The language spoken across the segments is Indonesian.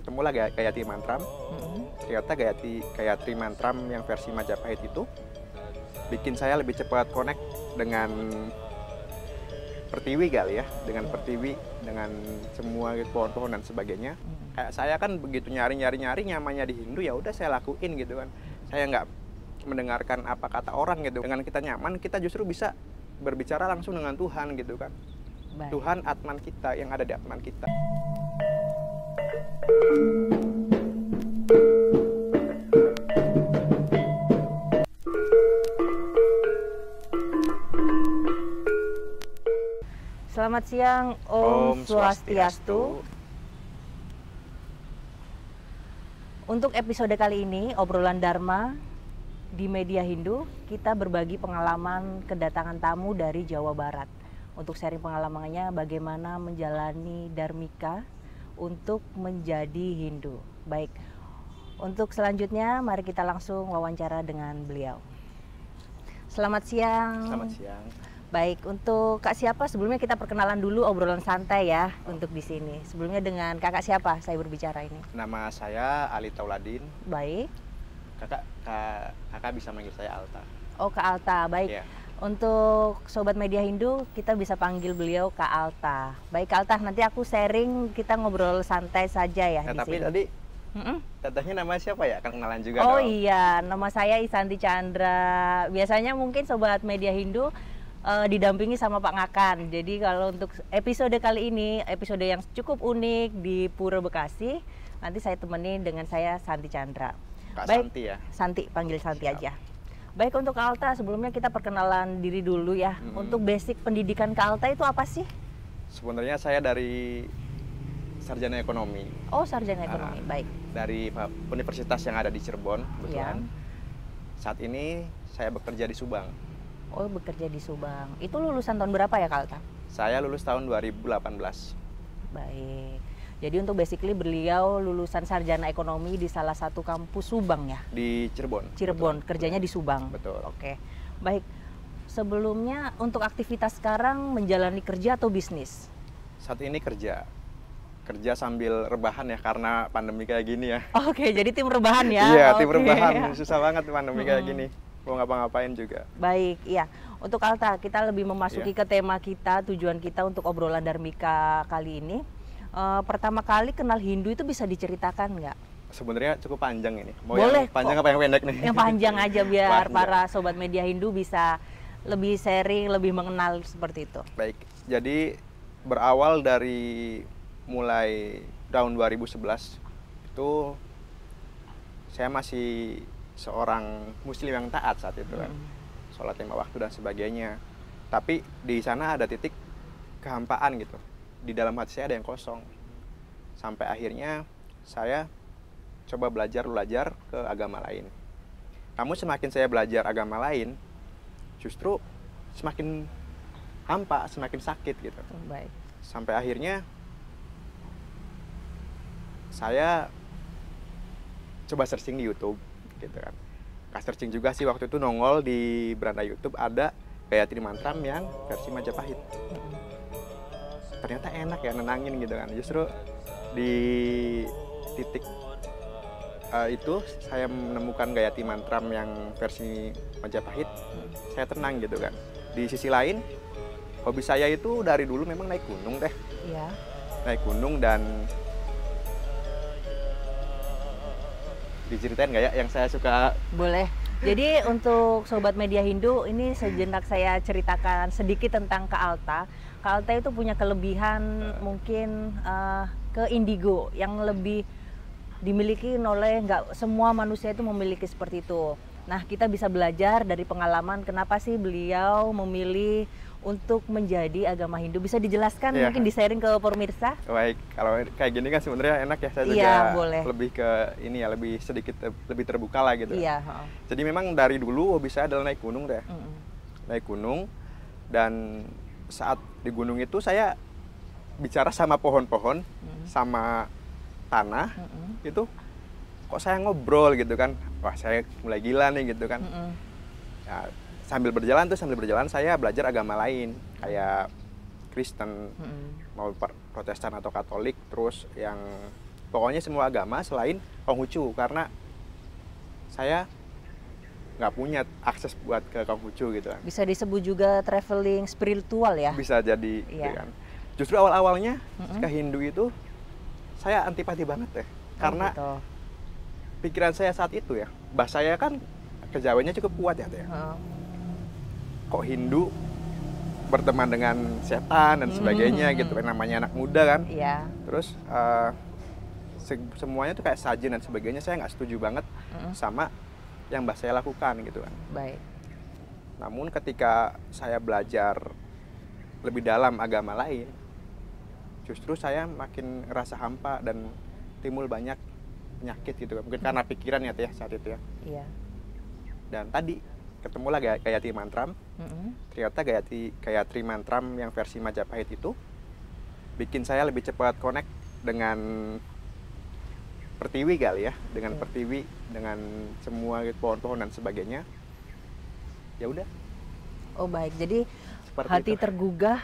ketemulah Gayatri Mantram hmm. ternyata Gayatri Gayatri Mantram yang versi Majapahit itu bikin saya lebih cepat connect dengan pertiwi kali ya dengan pertiwi dengan semua pohon-pohon dan sebagainya hmm. kayak saya kan begitu nyari nyari nyari nyamanya di Hindu ya udah saya lakuin gitu kan saya nggak mendengarkan apa kata orang gitu dengan kita nyaman kita justru bisa berbicara langsung dengan Tuhan gitu kan Baik. Tuhan atman kita yang ada di atman kita. Selamat siang Om, Om Swastiastu. Untuk episode kali ini obrolan Dharma di media Hindu, kita berbagi pengalaman kedatangan tamu dari Jawa Barat. Untuk sharing pengalamannya bagaimana menjalani Dharmika untuk menjadi Hindu. Baik, untuk selanjutnya mari kita langsung wawancara dengan beliau. Selamat siang. Selamat siang. Baik, untuk Kak siapa sebelumnya kita perkenalan dulu obrolan santai ya oh. untuk di sini. Sebelumnya dengan Kakak siapa saya berbicara ini? Nama saya Ali Tauladin. Baik. Kakak Kakak bisa manggil saya Alta. Oh, Kak Alta. Baik. Yeah. Untuk Sobat Media Hindu, kita bisa panggil beliau Kak Alta. Baik Kak Alta, nanti aku sharing, kita ngobrol santai saja ya. Nah, tapi sini. tadi mm Tetehnya nama siapa ya? Kenalan juga Oh dong. iya, nama saya Isanti Chandra. Biasanya mungkin Sobat Media Hindu uh, didampingi sama Pak Ngakan. Jadi kalau untuk episode kali ini, episode yang cukup unik di Pura Bekasi, nanti saya temani dengan saya Santi Chandra. Kak Baik, Santi ya? Santi, panggil Santi Siap. aja. Baik untuk Kalta, sebelumnya kita perkenalan diri dulu ya. Hmm. Untuk basic pendidikan Kalta itu apa sih? Sebenarnya saya dari sarjana ekonomi. Oh, sarjana ekonomi, uh, baik. Dari universitas yang ada di Cirebon, kebetulan. Ya. Saat ini saya bekerja di Subang. Oh, bekerja di Subang. Itu lulusan tahun berapa ya, Kalta? Saya lulus tahun 2018. Baik. Jadi untuk basically beliau lulusan sarjana ekonomi di salah satu kampus Subang ya? Di Cirebon. Cirebon, Betul. kerjanya di Subang. Betul. Oke. Baik. Sebelumnya untuk aktivitas sekarang menjalani kerja atau bisnis? Saat ini kerja. Kerja sambil rebahan ya karena pandemi kayak gini ya. Oke, jadi tim rebahan ya. Iya, okay. tim rebahan. Susah banget pandemi hmm. kayak gini. Mau ngapa-ngapain juga. Baik, iya. Untuk Alta, kita lebih memasuki yeah. ke tema kita, tujuan kita untuk obrolan Darmika kali ini uh, pertama kali kenal Hindu itu bisa diceritakan nggak? Sebenarnya cukup panjang ini. Mau Boleh. Yang panjang kok. apa yang pendek nih? Yang panjang aja biar panjang. para sobat media Hindu bisa lebih sharing, lebih mengenal seperti itu. Baik. Jadi berawal dari mulai tahun 2011 itu saya masih seorang muslim yang taat saat itu kan. Hmm. Sholat lima waktu dan sebagainya. Tapi di sana ada titik kehampaan gitu di dalam hati saya ada yang kosong sampai akhirnya saya coba belajar belajar ke agama lain namun semakin saya belajar agama lain justru semakin hampa semakin sakit gitu oh, Baik. sampai akhirnya saya coba searching di YouTube gitu kan Kas searching juga sih waktu itu nongol di beranda YouTube ada Gayatri Mantram yang versi Majapahit ternyata enak ya nenangin gitu kan justru di titik uh, itu saya menemukan gaya timantram yang versi Majapahit hmm. saya tenang gitu kan di sisi lain hobi saya itu dari dulu memang naik gunung deh ya. naik gunung dan diceritain nggak ya yang saya suka boleh jadi untuk sobat media Hindu ini sejenak saya ceritakan sedikit tentang Kaalta. Kaalta itu punya kelebihan eh. mungkin uh, ke indigo yang lebih dimiliki oleh nggak semua manusia itu memiliki seperti itu. Nah, kita bisa belajar dari pengalaman kenapa sih beliau memilih untuk menjadi agama Hindu. Bisa dijelaskan yeah. mungkin disaring ke pemirsa? Baik, kalau kayak gini kan sebenarnya enak ya saya yeah, juga boleh. lebih ke ini ya lebih sedikit lebih terbuka lah gitu. Iya. Yeah. Jadi memang dari dulu hobi saya adalah naik gunung deh, mm naik gunung dan saat di gunung itu saya bicara sama pohon-pohon, mm sama tanah mm -hmm. itu kok saya ngobrol gitu kan, wah saya mulai gila nih gitu kan. Mm -hmm. ya, sambil berjalan tuh sambil berjalan saya belajar agama lain kayak Kristen hmm. mau Protestan atau Katolik terus yang pokoknya semua agama selain Konghucu karena saya nggak punya akses buat ke Konghucu gitu kan. Bisa disebut juga traveling spiritual ya? Bisa jadi. Iya. Gitu kan. Justru awal-awalnya mm-hmm. ke Hindu itu saya antipati banget ya. Oh, karena gitu. pikiran saya saat itu ya, bahasa saya kan kejawennya cukup kuat ya. ya. Oh kok Hindu berteman dengan setan dan hmm, sebagainya hmm. gitu hmm. kan namanya anak muda kan yeah. terus uh, se semuanya itu kayak sajian dan sebagainya saya nggak setuju banget hmm. sama yang mbak saya lakukan gitu kan baik namun ketika saya belajar lebih dalam agama lain justru saya makin rasa hampa dan timbul banyak penyakit gitu kan mungkin hmm. karena pikiran ya saat itu ya iya. dan tadi ketemulah Gay Gayatri Mantram. Mm-hmm. Ternyata Gayatri Gayatri Mantram yang versi Majapahit itu bikin saya lebih cepat connect dengan pertiwi kali ya, dengan okay. Iya. pertiwi, dengan semua pohon-pohon dan sebagainya. Ya udah. Oh baik, jadi Seperti hati itu. tergugah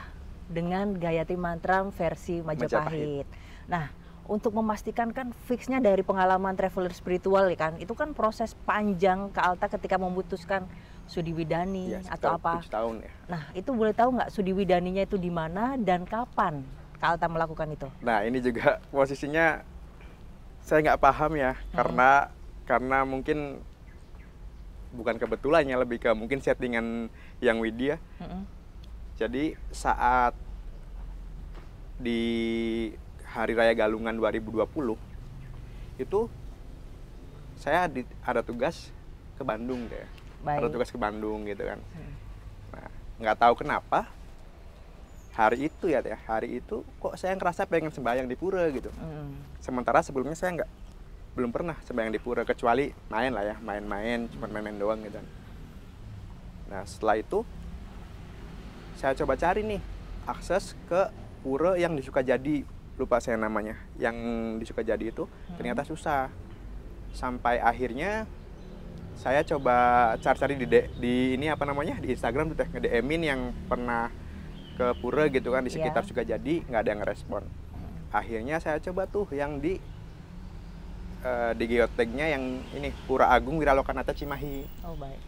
dengan Gayatri Mantram versi Majapahit. Majapahit. Nah, untuk memastikan kan fixnya dari pengalaman traveler spiritual ya kan itu kan proses panjang ke Alta ketika memutuskan Sudi Widani ya, atau apa tahun ya. nah itu boleh tahu nggak Sudi Widaninya itu di mana dan kapan ke Alta melakukan itu nah ini juga posisinya saya nggak paham ya hmm. karena karena mungkin bukan kebetulannya lebih ke mungkin settingan yang Widya hmm. jadi saat di Hari Raya Galungan 2020 itu saya di, ada tugas ke Bandung deh. Baik. Ada tugas ke Bandung gitu kan. Hmm. Nah, nggak tahu kenapa hari itu ya teh hari itu kok saya ngerasa pengen sembahyang di pura gitu hmm. sementara sebelumnya saya nggak belum pernah sembahyang di pura kecuali main lah ya main-main cuma main-main doang gitu kan. nah setelah itu saya coba cari nih akses ke pura yang disuka jadi lupa saya namanya yang disuka jadi itu hmm. ternyata susah sampai akhirnya saya coba cari-cari di, di ini apa namanya di Instagram udah nge DMin yang pernah ke Pura gitu kan di iya. sekitar yeah. jadi nggak ada yang respon hmm. akhirnya saya coba tuh yang di uh, di geoteknya yang ini Pura Agung Wiralokanata Cimahi oh baik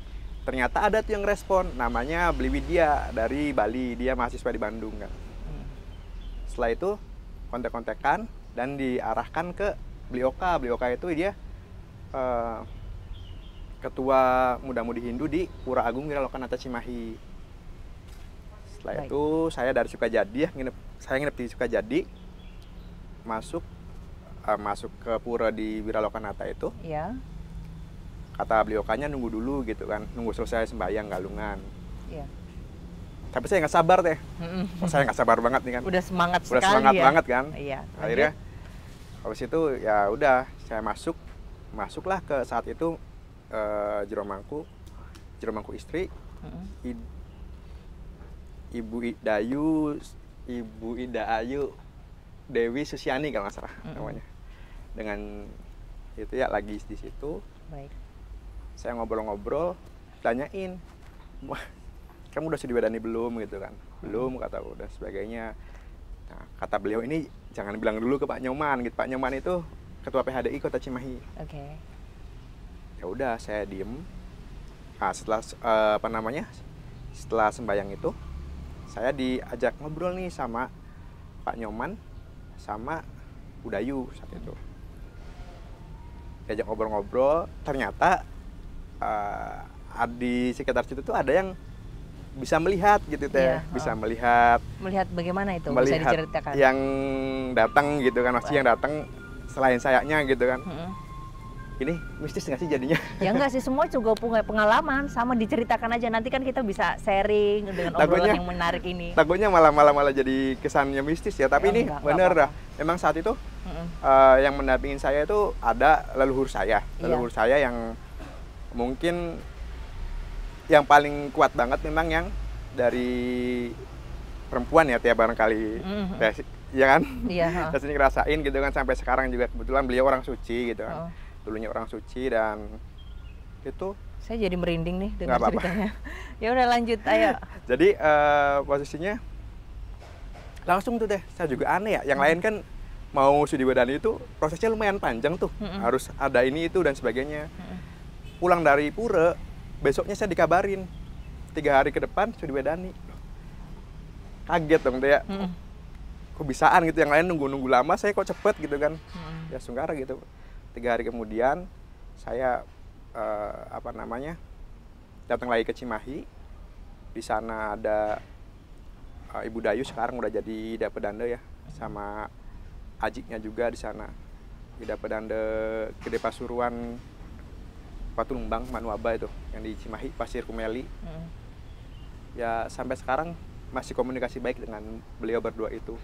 ternyata ada tuh yang respon namanya Bliwidia Dia dari Bali dia mahasiswa di Bandung kan hmm. setelah itu kontek kontakan dan diarahkan ke Blioka. Blioka itu dia uh, ketua muda-mudi Hindu di Pura Agung Wiralokanata Cimahi. Setelah Baik. itu saya dari Sukajadi ya nginep saya nginep di Sukajadi masuk uh, masuk ke pura di Wiralokanata itu. Iya. Kata beliokanya nunggu dulu gitu kan, nunggu selesai sembahyang galungan. Iya tapi saya nggak sabar deh, oh, saya nggak sabar banget nih kan udah semangat udah sekali semangat ya. banget kan iya lanjut. akhirnya habis itu ya udah saya masuk masuklah ke saat itu uh, jeromangku jeromangku istri mm-hmm. I, ibu Idayu ibu Ida Ayu Dewi Susiani kalau nggak salah mm-hmm. namanya dengan itu ya lagi di situ Baik. saya ngobrol-ngobrol tanyain kamu udah sudah wadani belum gitu kan belum hmm. kata udah sebagainya nah, kata beliau ini jangan bilang dulu ke Pak Nyoman gitu Pak Nyoman itu ketua PHDI Kota Cimahi oke okay. ya udah saya diem nah, setelah uh, apa namanya setelah sembayang itu saya diajak ngobrol nih sama Pak Nyoman sama Budayu saat itu diajak ngobrol-ngobrol ternyata uh, di sekitar situ tuh ada yang bisa melihat gitu teh, ya, bisa melihat. Melihat bagaimana itu? Melihat bisa diceritakan. Yang datang gitu kan, masih yang datang selain sayanya gitu kan. Hmm. Ini mistis nggak sih jadinya? Ya nggak sih, semua juga punya pengalaman sama diceritakan aja nanti kan kita bisa sharing dengan takutnya, yang menarik ini. Takutnya malah malah malah jadi kesannya mistis ya, tapi ya, ini enggak, bener enggak dah. Memang saat itu hmm. uh, yang mendampingin saya itu ada leluhur saya, iya. leluhur saya yang mungkin yang paling kuat banget memang yang dari perempuan ya tiap barangkali mm-hmm. ya kan yeah. Iya, Desi ngerasain gitu kan sampai sekarang juga kebetulan beliau orang suci gitu kan oh. dulunya orang suci dan itu saya jadi merinding nih dengan apa -apa. ceritanya ya udah lanjut ayo jadi uh, posisinya langsung tuh deh saya juga aneh ya yang hmm. lain kan mau studi badan itu prosesnya lumayan panjang tuh hmm. harus ada ini itu dan sebagainya hmm. pulang dari pura besoknya saya dikabarin tiga hari ke depan sudah diwedani kaget dong dia hmm. kok bisaan gitu yang lain nunggu nunggu lama saya kok cepet gitu kan hmm. ya sungkara gitu tiga hari kemudian saya eh, apa namanya datang lagi ke Cimahi di sana ada eh, Ibu Dayu sekarang udah jadi dapedanda ya sama ajiknya juga di sana di dapedanda Gede Pasuruan Patunumbang Manuaba itu yang di Cimahi Pasir Kumeli hmm. ya sampai sekarang masih komunikasi baik dengan beliau berdua itu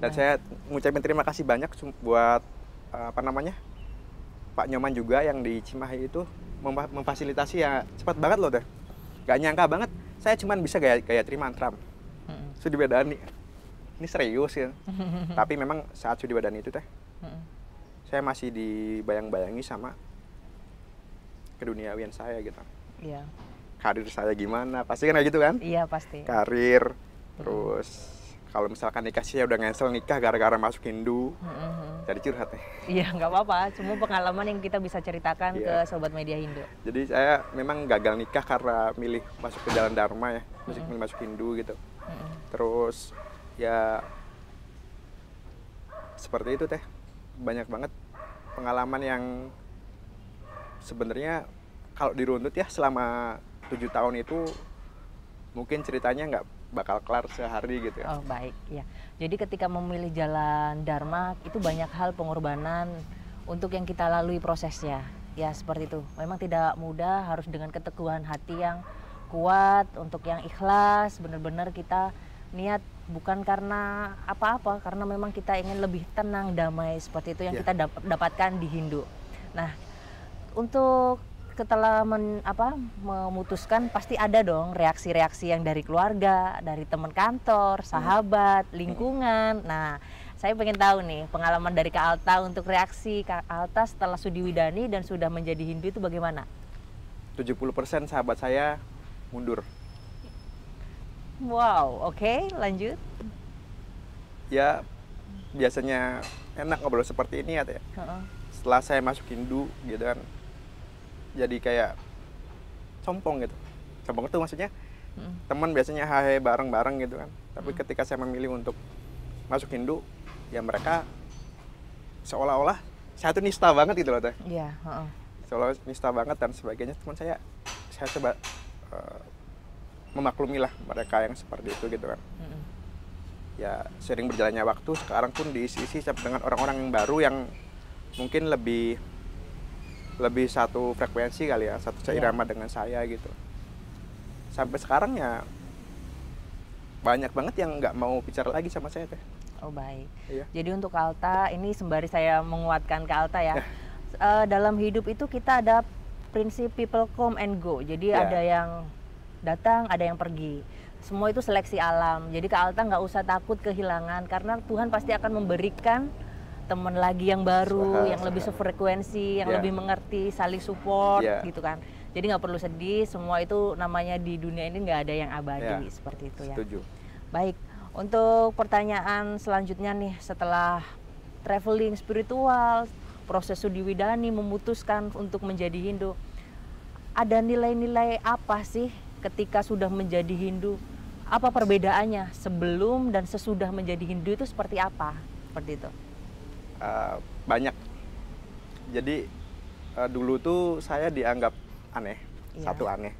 dan nah. saya mengucapkan terima kasih banyak buat apa namanya Pak Nyoman juga yang di Cimahi itu memfasilitasi ya cepat banget loh deh gak nyangka banget saya cuman bisa gaya gaya antram hmm. Sudi Badani ini serius ya tapi memang saat sudah badan itu teh hmm. saya masih dibayang-bayangi sama keduniawian saya gitu Iya. Karir saya gimana? Pasti kan kayak gitu kan? Iya pasti. Karir, hmm. terus kalau misalkan nikah sih ya udah ngesel nikah gara-gara masuk Hindu. hmm Jadi curhat ya. Iya nggak apa-apa. Semua pengalaman yang kita bisa ceritakan yeah. ke sobat media Hindu. Jadi saya memang gagal nikah karena milih masuk ke jalan Dharma ya, masuk mm-hmm. masuk Hindu gitu. hmm Terus ya seperti itu teh banyak banget pengalaman yang sebenarnya kalau diruntut ya selama tujuh tahun itu mungkin ceritanya nggak bakal kelar sehari gitu ya. Oh baik ya. Jadi ketika memilih jalan Dharma itu banyak hal pengorbanan untuk yang kita lalui prosesnya. Ya seperti itu. Memang tidak mudah harus dengan keteguhan hati yang kuat untuk yang ikhlas benar-benar kita niat bukan karena apa-apa karena memang kita ingin lebih tenang damai seperti itu yang yeah. kita dapatkan di Hindu. Nah, untuk setelah men, apa, memutuskan pasti ada dong reaksi-reaksi yang dari keluarga, dari teman kantor, hmm. sahabat, hmm. lingkungan. Nah, saya pengen tahu nih pengalaman dari Kak Alta untuk reaksi Kak Alta setelah Sudiwidani dan sudah menjadi Hindu itu bagaimana? 70% sahabat saya mundur. Wow, oke, okay, lanjut. Ya, biasanya enak ngobrol seperti ini ya. Uh -uh. Setelah saya masuk Hindu gitu kan, jadi kayak compong gitu compong itu maksudnya hmm. teman biasanya hahe bareng bareng gitu kan tapi hmm. ketika saya memilih untuk masuk Hindu ya mereka seolah-olah saya tuh nista banget gitu loh teh yeah, iya, uh -uh. seolah nista banget dan sebagainya teman saya saya coba uh, memaklumi mereka yang seperti itu gitu kan -hmm. ya sering berjalannya waktu sekarang pun diisi-isi dengan orang-orang yang baru yang mungkin lebih lebih satu frekuensi kali ya satu seirama yeah. dengan saya gitu sampai sekarang ya banyak banget yang nggak mau bicara lagi sama saya teh oh baik iya. jadi untuk Alta ini sembari saya menguatkan ke Alta ya uh, dalam hidup itu kita ada prinsip people come and go jadi yeah. ada yang datang ada yang pergi semua itu seleksi alam jadi ke Alta nggak usah takut kehilangan karena Tuhan pasti akan memberikan teman lagi yang baru, yang lebih sefrekuensi, yang yeah. lebih mengerti, saling support yeah. gitu kan. Jadi nggak perlu sedih, semua itu namanya di dunia ini nggak ada yang abadi yeah. seperti itu ya. Setuju. Baik, untuk pertanyaan selanjutnya nih setelah traveling spiritual, proses Sudiwidani memutuskan untuk menjadi Hindu. Ada nilai-nilai apa sih ketika sudah menjadi Hindu? Apa perbedaannya sebelum dan sesudah menjadi Hindu itu seperti apa? Seperti itu. Eh, banyak. Jadi uh, dulu tuh saya dianggap aneh, yeah. satu aneh.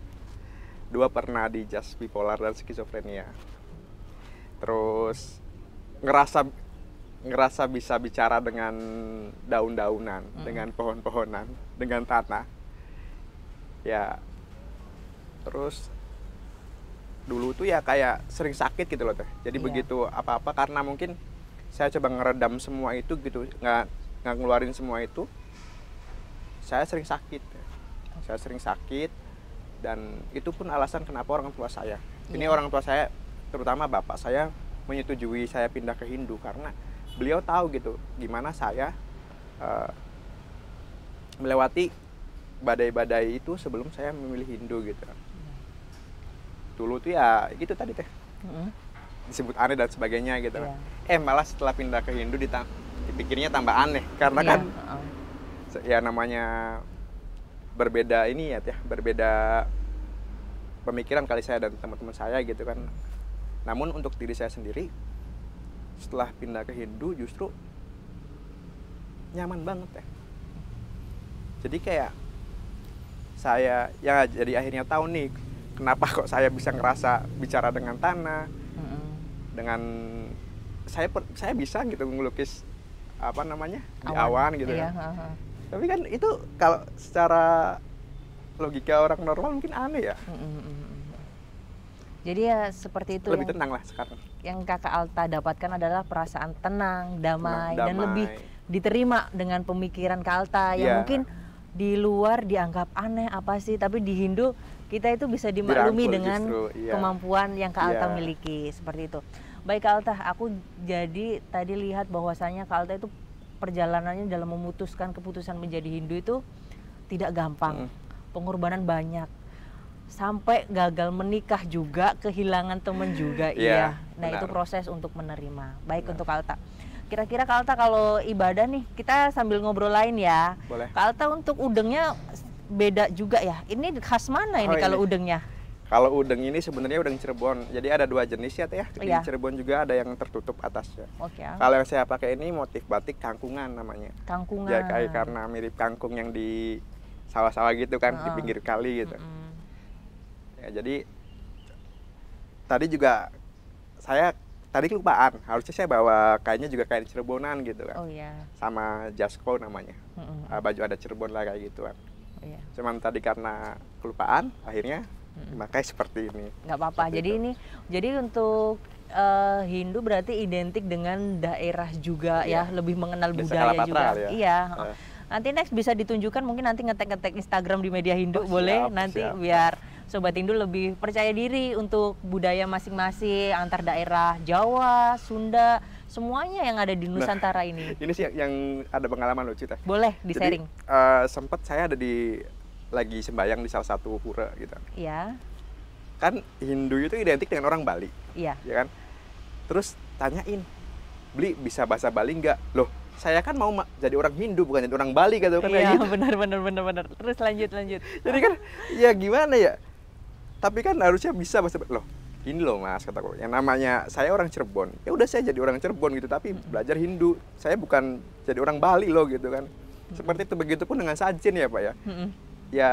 Dua pernah di just bipolar dan skizofrenia. Terus ngerasa ngerasa bisa bicara dengan daun-daunan, mm. dengan pohon-pohonan, dengan tanah. Ya. Terus dulu tuh ya kayak sering sakit gitu loh teh. Jadi yeah. begitu apa-apa karena mungkin saya coba ngeredam semua itu gitu nggak nggak ngeluarin semua itu saya sering sakit saya sering sakit dan itu pun alasan kenapa orang tua saya ini iya. orang tua saya terutama bapak saya menyetujui saya pindah ke Hindu karena beliau tahu gitu gimana saya uh, melewati badai-badai itu sebelum saya memilih Hindu gitu iya. dulu tuh ya gitu tadi teh disebut aneh dan sebagainya gitu yeah. eh malah setelah pindah ke Hindu dita- dipikirnya tambah aneh karena yeah. kan ya namanya berbeda ini ya ya berbeda pemikiran kali saya dan teman-teman saya gitu kan namun untuk diri saya sendiri setelah pindah ke Hindu justru nyaman banget ya jadi kayak saya ya jadi akhirnya tahu nih kenapa kok saya bisa ngerasa bicara dengan tanah dengan saya saya bisa gitu melukis apa namanya awan. di awan gitu iya, kan. Tapi kan itu kalau secara logika orang normal mungkin aneh ya. Mm, mm, mm, Jadi ya seperti itu. Lebih yang, tenang lah sekarang. Yang kakak Alta dapatkan adalah perasaan tenang, damai, tenang, damai. dan lebih diterima dengan pemikiran kak Alta yeah. yang iya. mungkin di luar dianggap aneh apa sih, tapi di Hindu kita itu bisa dimaklumi dengan justru, iya. kemampuan yang Kak Alta iya. miliki seperti itu. Baik Kak Alta, aku jadi tadi lihat bahwasannya Kak Alta itu perjalanannya dalam memutuskan keputusan menjadi Hindu itu tidak gampang. Hmm. Pengorbanan banyak. Sampai gagal menikah juga, kehilangan teman juga, yeah, iya. Nah, benar. itu proses untuk menerima. Baik benar. untuk Kak Alta kira-kira Alta kalau ibadah nih kita sambil ngobrol lain ya. Boleh. Alta untuk udengnya beda juga ya. Ini khas mana ini oh, kalau ini. udengnya? Kalau udeng ini sebenarnya udeng Cirebon. Jadi ada dua jenis ya teh ya. Di iya. Cirebon juga ada yang tertutup atasnya. Oke. Okay. Ya. Kalau yang saya pakai ini motif batik kangkungan namanya. Kangkungan. Ya kayak karena mirip kangkung yang di sawah-sawah gitu kan uh. di pinggir kali gitu. Mm-hmm. Ya jadi tadi juga saya tadi kelupaan harusnya saya bawa kainnya juga kain Cirebonan gitu kan oh, iya. sama jasko namanya mm -hmm. baju ada Cirebon lah kayak gitu kan iya. cuman tadi karena kelupaan akhirnya hmm. makanya seperti ini nggak apa-apa jadi itu. ini jadi untuk uh, Hindu berarti identik dengan daerah juga ya, iya. ya lebih mengenal Desa budaya Kalapatra, juga ya. iya uh. nanti next bisa ditunjukkan mungkin nanti ngetek-ngetek Instagram di media Hindu oh, boleh siap, nanti siap. biar Sobat Hindu lebih percaya diri untuk budaya masing-masing antar daerah Jawa, Sunda, semuanya yang ada di nah, Nusantara nah, ini. Ini sih yang, ada pengalaman lucu teh. Boleh di sharing. uh, eh, sempat saya ada di lagi sembayang di salah satu pura gitu. Iya. Kan Hindu itu identik dengan orang Bali. Iya. Ya kan? Terus tanyain, "Beli bisa bahasa Bali nggak?" Loh, saya kan mau jadi orang Hindu bukan jadi orang Bali gitu kan iya, gitu. benar benar benar benar terus lanjut lanjut jadi kan ya gimana ya tapi kan harusnya bisa bahasa loh gini loh mas kataku yang namanya saya orang Cirebon ya udah saya jadi orang Cirebon gitu tapi hmm. belajar Hindu saya bukan jadi orang Bali loh gitu kan hmm. seperti itu begitu pun dengan sajin ya pak ya hmm. ya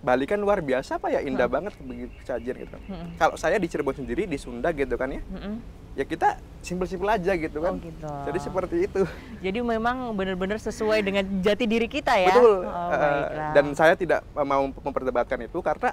Bali kan luar biasa pak ya indah banget begitu sajin gitu kan. kalau saya di Cirebon sendiri di Sunda gitu kan ya ya kita simpel-simpel aja gitu kan. Oh, gitu. Jadi seperti itu. Jadi memang benar-benar sesuai dengan jati diri kita ya. Betul. Oh, uh, dan saya tidak mau memperdebatkan itu karena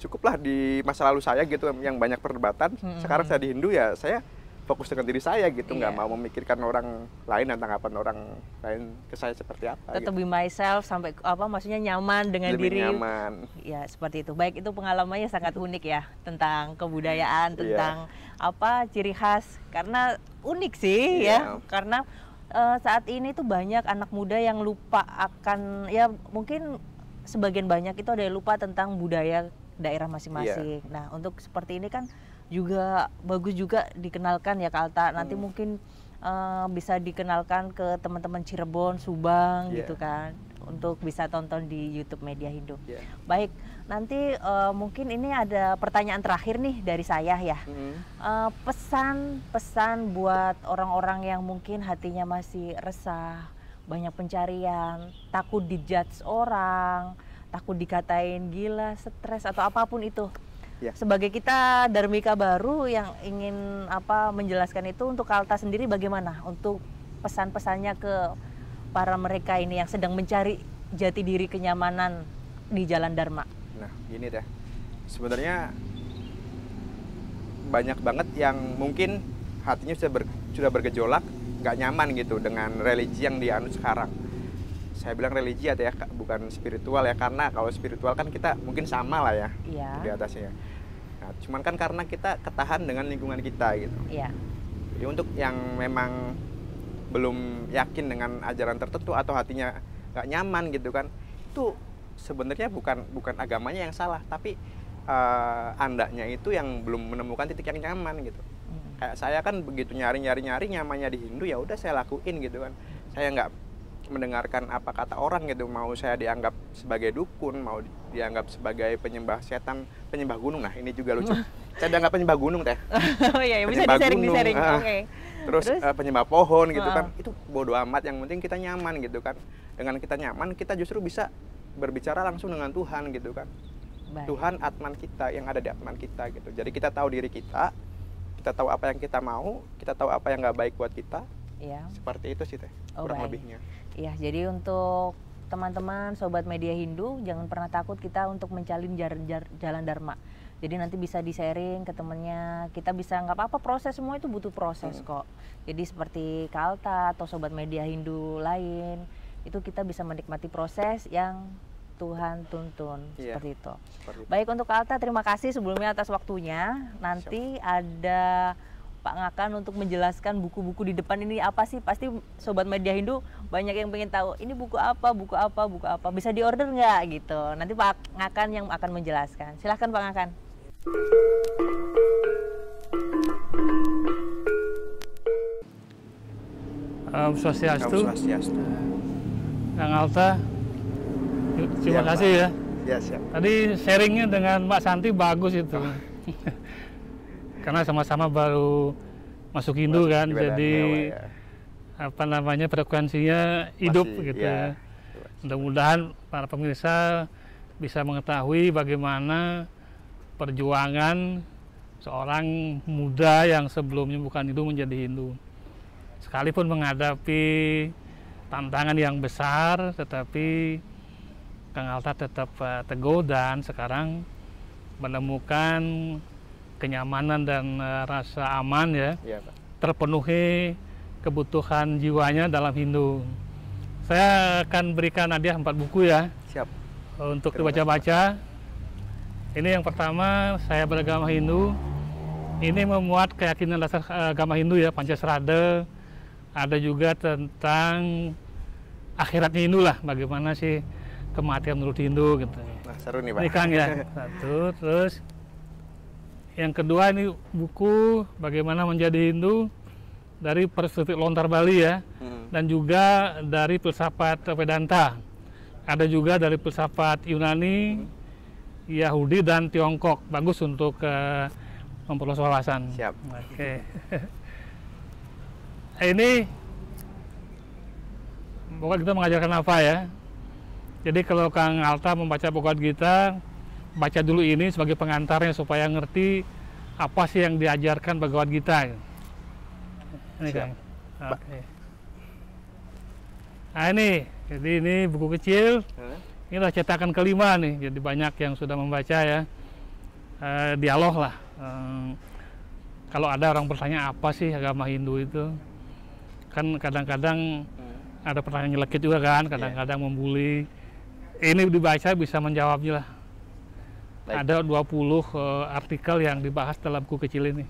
cukuplah di masa lalu saya gitu yang banyak perdebatan hmm. sekarang saya di Hindu ya saya fokus dengan diri saya gitu nggak yeah. mau memikirkan orang lain dan tanggapan orang lain ke saya seperti apa tetap gitu. be myself sampai apa maksudnya nyaman dengan Lebih diri nyaman ya seperti itu baik itu pengalamannya sangat unik ya tentang kebudayaan iya. tentang apa ciri khas karena unik sih yeah. ya iya. karena uh, saat ini tuh banyak anak muda yang lupa akan ya mungkin sebagian banyak itu ada yang lupa tentang budaya daerah iya. masing-masing. Yeah. Nah, untuk seperti ini kan juga bagus juga dikenalkan ya Kalta. Nanti hmm. mungkin uh, bisa dikenalkan ke teman-teman Cirebon, Subang yeah. gitu iya. kan untuk bisa tonton di YouTube Media Hindu. Yeah. Baik, nanti uh, mungkin ini ada pertanyaan terakhir nih dari saya ya. Mm-hmm. Uh, pesan-pesan buat orang-orang yang mungkin hatinya masih resah, banyak pencarian, takut dijudge orang, takut dikatain gila, stres atau apapun itu. Ya. Sebagai kita Darmika baru yang ingin apa menjelaskan itu untuk Kalta sendiri bagaimana untuk pesan-pesannya ke para mereka ini yang sedang mencari jati diri kenyamanan di jalan Dharma. Nah, gini deh. Sebenarnya banyak banget yang mungkin hatinya sudah ber, sudah bergejolak, nggak nyaman gitu dengan religi yang dianut sekarang saya bilang religi ya bukan spiritual ya karena kalau spiritual kan kita mungkin sama lah ya, ya. di atasnya ya. nah, cuman kan karena kita ketahan dengan lingkungan kita gitu ya. jadi untuk yang memang belum yakin dengan ajaran tertentu atau hatinya nggak nyaman gitu kan itu sebenarnya bukan bukan agamanya yang salah tapi uh, andanya itu yang belum menemukan titik yang nyaman gitu mm. kayak saya kan begitu nyari nyari nyari nyamannya di Hindu ya udah saya lakuin gitu kan saya nggak mendengarkan apa kata orang gitu mau saya dianggap sebagai dukun mau dianggap sebagai penyembah setan penyembah gunung nah ini juga lucu saya dianggap penyembah gunung teh oh iya, bisa penyembah disaring, disaring. Ah. okay. terus, terus? Uh, penyembah pohon gitu wow. kan itu bodo amat yang penting kita nyaman gitu kan dengan kita nyaman kita justru bisa berbicara langsung dengan Tuhan gitu kan Baik. Tuhan atman kita yang ada di atman kita gitu jadi kita tahu diri kita kita tahu apa yang kita mau kita tahu apa yang nggak baik buat kita Iya. seperti itu sih teh oh, kurang baik. lebihnya Ya, jadi untuk teman-teman sobat media Hindu jangan pernah takut kita untuk mencalin jar, jar, jalan dharma. Jadi nanti bisa di sharing ke temennya, kita bisa nggak apa-apa proses semua itu butuh proses hmm. kok. Jadi seperti Kalta atau sobat media Hindu lain itu kita bisa menikmati proses yang Tuhan tuntun iya, seperti, itu. seperti itu. Baik untuk Kalta terima kasih sebelumnya atas waktunya. Nanti Siap. ada Pak Ngakan untuk menjelaskan buku-buku di depan ini apa sih? Pasti sobat media Hindu banyak yang pengen tahu ini buku apa, buku apa, buku apa. Bisa diorder nggak gitu? Nanti Pak Ngakan yang akan menjelaskan. Silahkan Pak Ngakan. Om Swastiastu. Yang Kang Alta, terima iya, kasih ya. Ya, siap. Tadi sharingnya dengan Mbak Santi bagus itu. Oh. karena sama-sama baru masuk Hindu masuk kan jadi ya. apa namanya frekuensinya hidup ya. gitu ya. Mudah-mudahan para pemirsa bisa mengetahui bagaimana perjuangan seorang muda yang sebelumnya bukan Hindu menjadi Hindu. Sekalipun menghadapi tantangan yang besar tetapi Kang Alta tetap eh, teguh dan sekarang menemukan kenyamanan dan uh, rasa aman ya, ya Pak. terpenuhi kebutuhan jiwanya dalam Hindu. Saya akan berikan hadiah empat buku ya. Siap. Untuk dibaca-baca. Ini yang pertama saya beragama Hindu. Ini memuat keyakinan dasar eh, agama Hindu ya Pancasrada. Ada juga tentang akhirat Hindu lah. Bagaimana sih kematian menurut Hindu gitu. Nah, seru nih Pak. Ini Kang ya. Satu, terus yang kedua ini buku bagaimana menjadi Hindu dari perspektif lontar Bali ya, hmm. dan juga dari filsafat Vedanta. Ada juga dari filsafat Yunani, hmm. Yahudi dan Tiongkok. Bagus untuk uh, memperluas wawasan. Siap. Oke. Okay. ini pokoknya kita mengajarkan apa ya. Jadi kalau Kang Alta membaca buku kita baca dulu ini sebagai pengantarnya supaya ngerti apa sih yang diajarkan Bhagavad Gita. Ini Siap. Kan? Oke. Okay. Nah ini, jadi ini buku kecil. Ini lah cetakan kelima nih, jadi banyak yang sudah membaca ya. E, dialog lah. E, kalau ada orang bertanya apa sih agama Hindu itu, kan kadang-kadang hmm. ada pertanyaan nyelekit juga kan, kadang-kadang iya. membuli. Ini dibaca bisa menjawabnya lah Baik. Ada 20 uh, eh, artikel yang dibahas dalam buku kecil ini.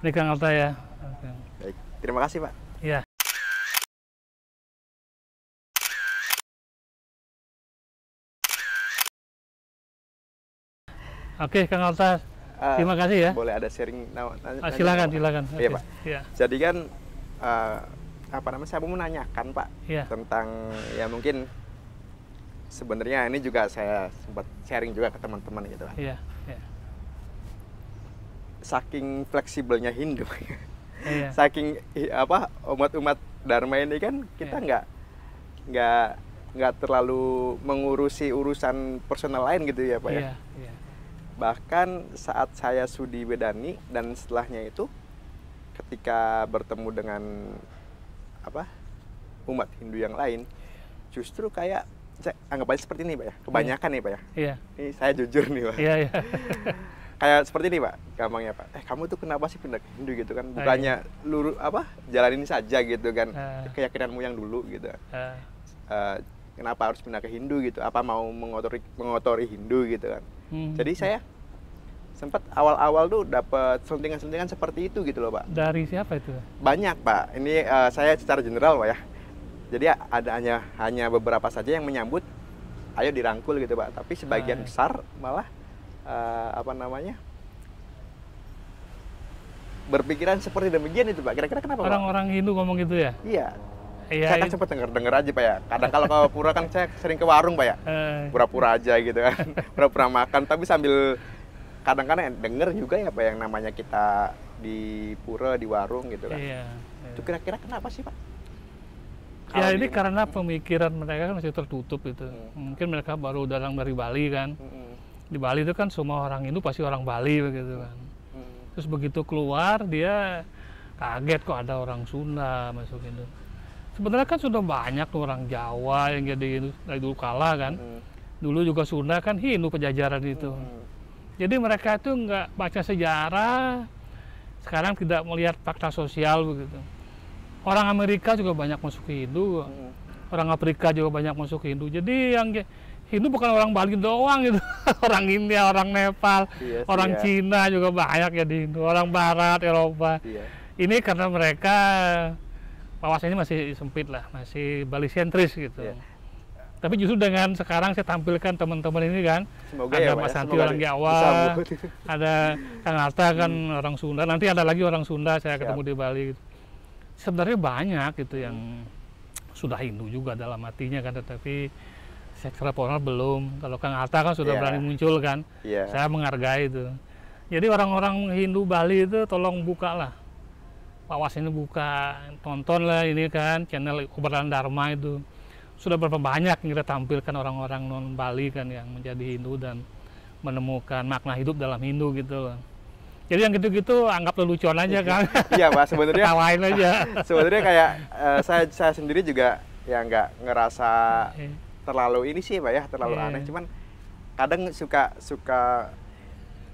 Ini Kang Alta ya. Baik, terima kasih Pak. Ya. Oke, Kang Alta. Eh, terima kasih ya. Boleh ada sharing nah, nanya, ah, silakan, nanya, silakan. Iya, okay. Pak. Ya. Jadi kan uh, apa namanya saya mau menanyakan Pak ya. tentang ya mungkin sebenarnya ini juga saya sempat sharing juga ke teman-teman gitu kan. Iya, yeah. Saking fleksibelnya Hindu. yeah. Iya. Saking apa umat-umat Dharma ini kan kita iya. nggak yeah. nggak nggak terlalu mengurusi urusan personal lain gitu ya pak yeah, ya. Yeah. Iya. Bahkan saat saya sudi Bedani dan setelahnya itu ketika bertemu dengan apa umat Hindu yang lain justru kayak cek anggap aja seperti ini pak ya kebanyakan nih pak ya iya ini saya jujur nih pak iya iya kayak seperti ini pak gampangnya pak eh kamu tuh kenapa sih pindah ke Hindu gitu kan ah, bukannya iya. lurus apa jalan ini saja gitu kan uh. keyakinanmu yang dulu gitu uh. Uh, kenapa harus pindah ke Hindu gitu apa mau mengotori mengotori Hindu gitu kan hmm. jadi hmm. saya sempat awal-awal tuh dapat selentingan-selentingan seperti itu gitu loh pak dari siapa itu banyak pak ini uh, saya secara general pak ya jadi ada hanya hanya beberapa saja yang menyambut ayo dirangkul gitu pak tapi sebagian Hai. Ah. besar malah uh, apa namanya berpikiran seperti demikian itu pak kira-kira kenapa orang-orang Hindu ngomong gitu ya iya Ya, saya kan iya. sempat denger denger aja pak ya. Kadang kalau ke pura kan saya sering ke warung pak ya, eh. pura-pura aja gitu kan, pura-pura makan. Tapi sambil kadang-kadang denger juga ya pak yang namanya kita di pura di warung gitu kan. Iya. iya. Itu kira-kira kenapa sih pak? ya ini karena pemikiran mereka kan masih tertutup itu hmm. Iya. mungkin mereka baru datang dari Bali kan hmm. di Bali itu kan semua orang Hindu pasti orang Bali begitu kan hmm. terus begitu keluar dia kaget kok ada orang Sunda masuk Hindu sebenarnya kan sudah banyak tuh orang Jawa yang jadi dari dulu kala kan hmm. dulu juga Sunda kan Hindu pejajaran itu hmm. jadi mereka itu nggak baca sejarah sekarang tidak melihat fakta sosial begitu orang Amerika juga banyak masuk ke Hindu hmm. orang Afrika juga banyak masuk ke Hindu jadi yang Hindu bukan orang Bali doang gitu orang India orang Nepal yes, iya orang yeah. Cina juga banyak ya di Hindu orang Barat Eropa yeah. ini karena mereka wawasannya masih sempit lah masih Bali sentris gitu yeah. Tapi justru dengan sekarang saya tampilkan teman-teman ini kan, Semoga ada ya, Mas ya, Santi orang Jawa, ada Kang Arta kan hmm. orang Sunda, nanti ada lagi orang Sunda saya Siap. ketemu di Bali. Gitu sebenarnya banyak gitu yang sudah Hindu juga dalam hatinya kan tetapi secara formal belum kalau Kang Atta kan sudah yeah. berani muncul kan yeah. saya menghargai itu jadi orang-orang Hindu Bali itu tolong bukalah, lah Was ini buka tonton ini kan channel obrolan Dharma itu sudah berapa banyak yang kita tampilkan orang-orang non Bali kan yang menjadi Hindu dan menemukan makna hidup dalam Hindu gitu loh. Jadi yang gitu-gitu anggap lelucon aja kan. iya pak, iya, sebenarnya. Tawain aja. sebenarnya kayak uh, saya saya sendiri juga ya nggak ngerasa terlalu ini sih pak ya terlalu yeah. aneh. Cuman kadang suka suka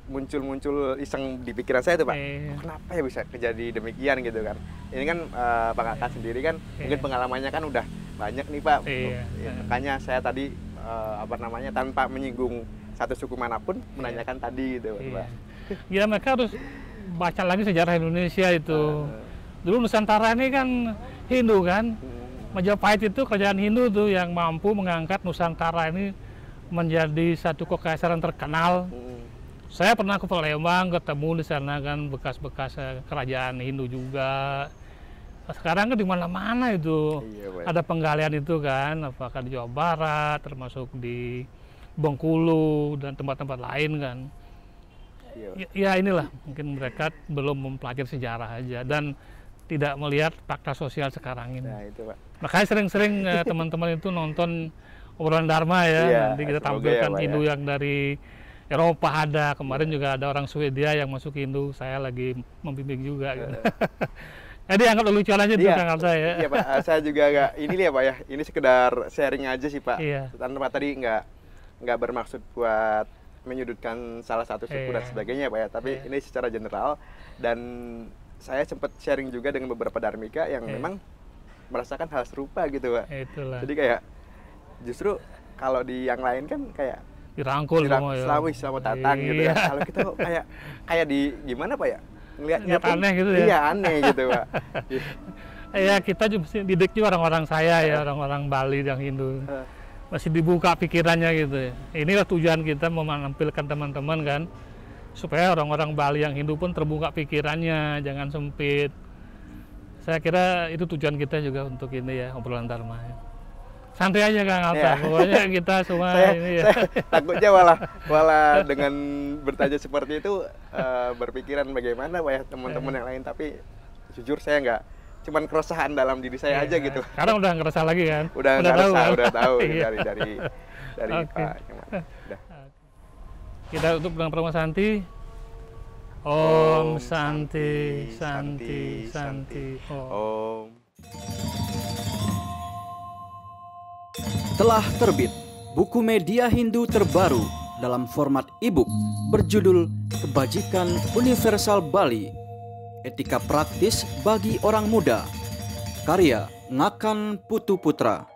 muncul-muncul iseng di pikiran saya tuh pak, yeah. oh, kenapa ya bisa terjadi demikian gitu kan? Ini kan uh, pak Kakak yeah. sendiri kan yeah. mungkin pengalamannya kan udah banyak nih pak, yeah. ya, makanya saya tadi uh, apa namanya tanpa menyinggung satu suku manapun iya. menanyakan tadi gitu pak ya mereka harus baca lagi sejarah Indonesia itu. Dulu Nusantara ini kan Hindu kan. Majapahit itu kerajaan Hindu tuh yang mampu mengangkat Nusantara ini menjadi satu kekaisaran terkenal. Saya pernah ke Palembang ketemu di sana kan bekas-bekas eh, kerajaan Hindu juga. Sekarang kan di mana-mana itu iya, ada penggalian itu kan, apakah di Jawa Barat, termasuk di Bengkulu dan tempat-tempat lain kan. Iya. Ya, ya, inilah mungkin mereka belum mempelajari sejarah aja dan tidak melihat fakta sosial sekarang ini. Nah, itu, Pak. Makanya sering-sering eh, teman-teman itu nonton obrolan Dharma ya. ya Nanti kita tampilkan ya, ya. Hindu ya. yang dari Eropa ada. Kemarin ya. juga ada orang Swedia yang masuk Hindu. Saya lagi membimbing juga. Ya. Gitu. Iya. Jadi anggap lucu aja iya. ya, kang saya. Iya Pak, ah, saya juga agak ini ya Pak ya. Ini sekedar sharing aja sih Pak. Iya. Tanpa tadi nggak nggak bermaksud buat menyudutkan salah satu suku dan iya. sebagainya ya, Pak ya, tapi yeah. ini secara general dan saya sempat sharing juga dengan beberapa dharmika yang yeah. memang merasakan hal serupa gitu Pak. Itulah. Jadi kayak justru kalau di yang lain kan kayak dirangkul dirang, ya. selawi selamat datang gitu ya. Iya. Kalau kita kayak kayak di gimana Pak ya? Ngelihatnya aneh gitu ya. Iya, aneh gitu Pak. ya kita juga didik juga orang-orang saya ya, orang-orang Bali yang Hindu. Uh masih dibuka pikirannya gitu ya. Inilah tujuan kita menampilkan teman-teman kan supaya orang-orang Bali yang Hindu pun terbuka pikirannya, jangan sempit. Saya kira itu tujuan kita juga untuk ini ya obrolan Dharma. Ya. Santai aja Kang Alta, ya. pokoknya kita semua saya, ini ya. Saya takutnya malah malah dengan bertanya seperti itu uh, berpikiran bagaimana banyak teman-teman iya. yang lain tapi jujur saya nggak cuman keresahan dalam diri saya yeah. aja iya. gitu. Sekarang udah ngerasa lagi kan? Udah, udah ngerasa, tahu, kan? udah tahu iya. dari dari dari okay. Pak. udah. Kita untuk bilang promo Santi. Om, Om Santi, Santi, Santi, Santi, Santi. Om. Om. Telah terbit buku media Hindu terbaru dalam format e-book berjudul Kebajikan Universal Bali Etika Praktis bagi Orang Muda Karya Ngakan Putu Putra